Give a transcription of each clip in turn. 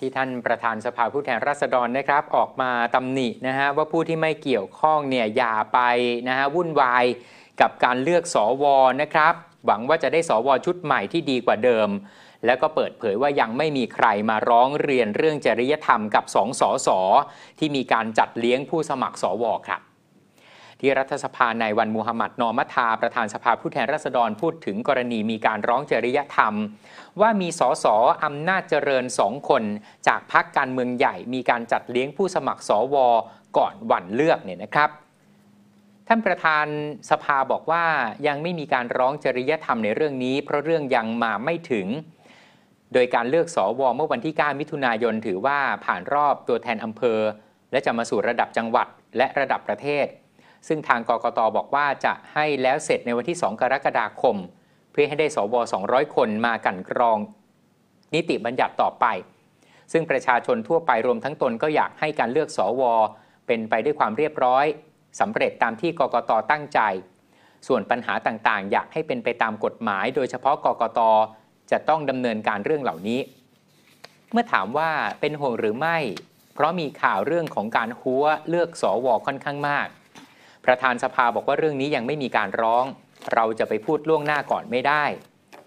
ที่ท่านประธานสภาผู้แทนราษฎรนะครับออกมาตำหนินะฮะว่าผู้ที่ไม่เกี่ยวข้องเนี่ยอย่าไปนะฮะวุ่นวายกับการเลือกสอวอนะครับหวังว่าจะได้สอวอชุดใหม่ที่ดีกว่าเดิม แล้วก็เปิดเผยว่ายังไม่มีใครมาร้องเรียนเรื่องจริยธรรมกับสองสอสอที่มีการจัดเลี้ยงผู้สมัครสอวอครับที่รัฐสภาในวันมูฮัมหมัดนอมัทา ประธานสภาผู้แทนราษฎรพูดถึงกรณีมีการร้องจริยธรรม ว่ามีสสอำนาจเจริญสองคน จากพรรคการเมืองใหญ่มีการจัดเลี้ยงผู้สมัครสวก่อนวันเลือกเนี่ยนะครับท่านประธานสภาบอกว่ายังไม่มีการร้องจริยธรรมในเรื่องนี้ เพราะเรื่องยังมาไม่ถึง โดยการเลือกสอวเมื่อวันที่9มิถุนายนถือว่าผ่านรอบตัวแทนอำเภอ และจะมาสู่ระดับจังหวัดและระดับประเทศซึ่งทางกกตอบอกว่าจะให้แล้วเสร็จในวันที่2กรกฎาคม เพื่อให้ได้สว200 คนมากันกรอง นิติบัญญัติต่อไป ซึ่งประชาชนทั่วไปรวมทั้งตนก็อยากให้การเลือกสวเป็นไปด้วยความเรียบร้อยสำเร็จตามที่กกตตั้งใจ ส่วนปัญหาต่างๆ อยากให้เป็นไปตามกฎหมาย โดยเฉพาะกกตจะต้องดำเนินการเรื่องเหล่านี้ เมื่อถามว่าเป็นห่วงหรือไม่ เพราะมีข่าวเรื่องของการหัวเลือกสวค่อนข้างมากประธานสภาบอกว่าเรื่องนี้ยังไม่มีการร้อง เราจะไปพูดล่วงหน้าก่อนไม่ได้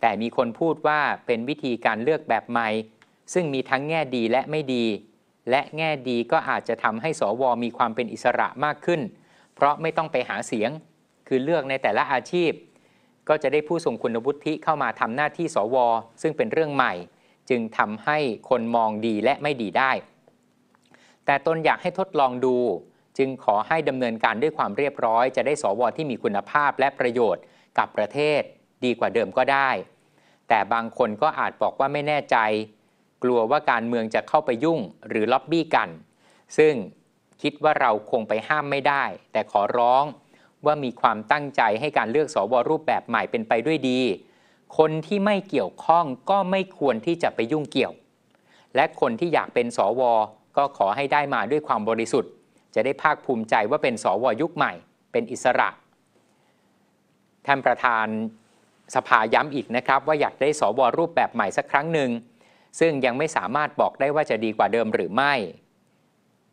แต่มีคนพูดว่าเป็นวิธีการเลือกแบบใหม่ ซึ่งมีทั้งแง่ดีและไม่ดี และแง่ดีก็อาจจะทำให้สวมีความเป็นอิสระมากขึ้น เพราะไม่ต้องไปหาเสียง คือเลือกในแต่ละอาชีพ ก็จะได้ผู้ทรงคุณวุฒิเข้ามาทำหน้าที่สวซึ่งเป็นเรื่องใหม่ จึงทำให้คนมองดีและไม่ดีได้ แต่ตนอยากให้ทดลองดูจึงขอให้ดำเนินการด้วยความเรียบร้อย จะได้สวที่มีคุณภาพและประโยชน์กับประเทศดีกว่าเดิมก็ได้ แต่บางคนก็อาจบอกว่าไม่แน่ใจ กลัวว่าการเมืองจะเข้าไปยุ่งหรือล็อบบี้กัน ซึ่งคิดว่าเราคงไปห้ามไม่ได้ แต่ขอร้องว่ามีความตั้งใจให้การเลือกสวรูปแบบใหม่เป็นไปด้วยดี คนที่ไม่เกี่ยวข้องก็ไม่ควรที่จะไปยุ่งเกี่ยว และคนที่อยากเป็นสวก็ขอให้ได้มาด้วยความบริสุทธิ์จะได้ภาคภูมิใจว่าเป็นสวยุคใหม่ เป็นอิสระ ท่านประธานสภาย้ำอีกนะครับ ว่าอยากได้สวรูปแบบใหม่สักครั้งหนึ่งซึ่งยังไม่สามารถบอกได้ว่าจะดีกว่าเดิมหรือไม่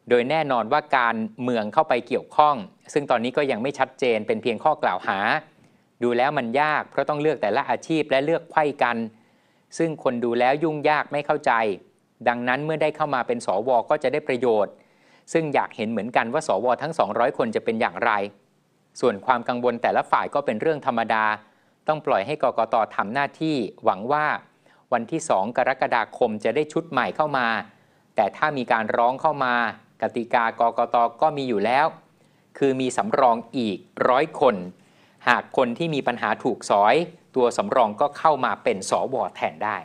โดยแน่นอนว่าการเมืองเข้าไปเกี่ยวข้อง ซึ่งตอนนี้ก็ยังไม่ชัดเจนเป็นเพียงข้อกล่าวหา ดูแล้วมันยากเพราะต้องเลือกแต่ละอาชีพและเลือกไข่กัน ซึ่งคนดูแล้วยุ่งยากไม่เข้าใจ ดังนั้นเมื่อได้เข้ามาเป็นสว ก็จะได้ประโยชน์ซึ่งอยากเห็นเหมือนกันว่าสวทั้ง 200 คนจะเป็นอย่างไร ส่วนความกังวลแต่ละฝ่ายก็เป็นเรื่องธรรมดา ต้องปล่อยให้กกตทำหน้าที่ หวังว่าวันที่ 2 กรกฎาคมจะได้ชุดใหม่เข้ามา แต่ถ้ามีการร้องเข้ามา กติกา กกตก็มีอยู่แล้ว คือมีสำรองอีกร้อยคน หากคนที่มีปัญหาถูกสอย ตัวสำรองก็เข้ามาเป็นสวแทนได้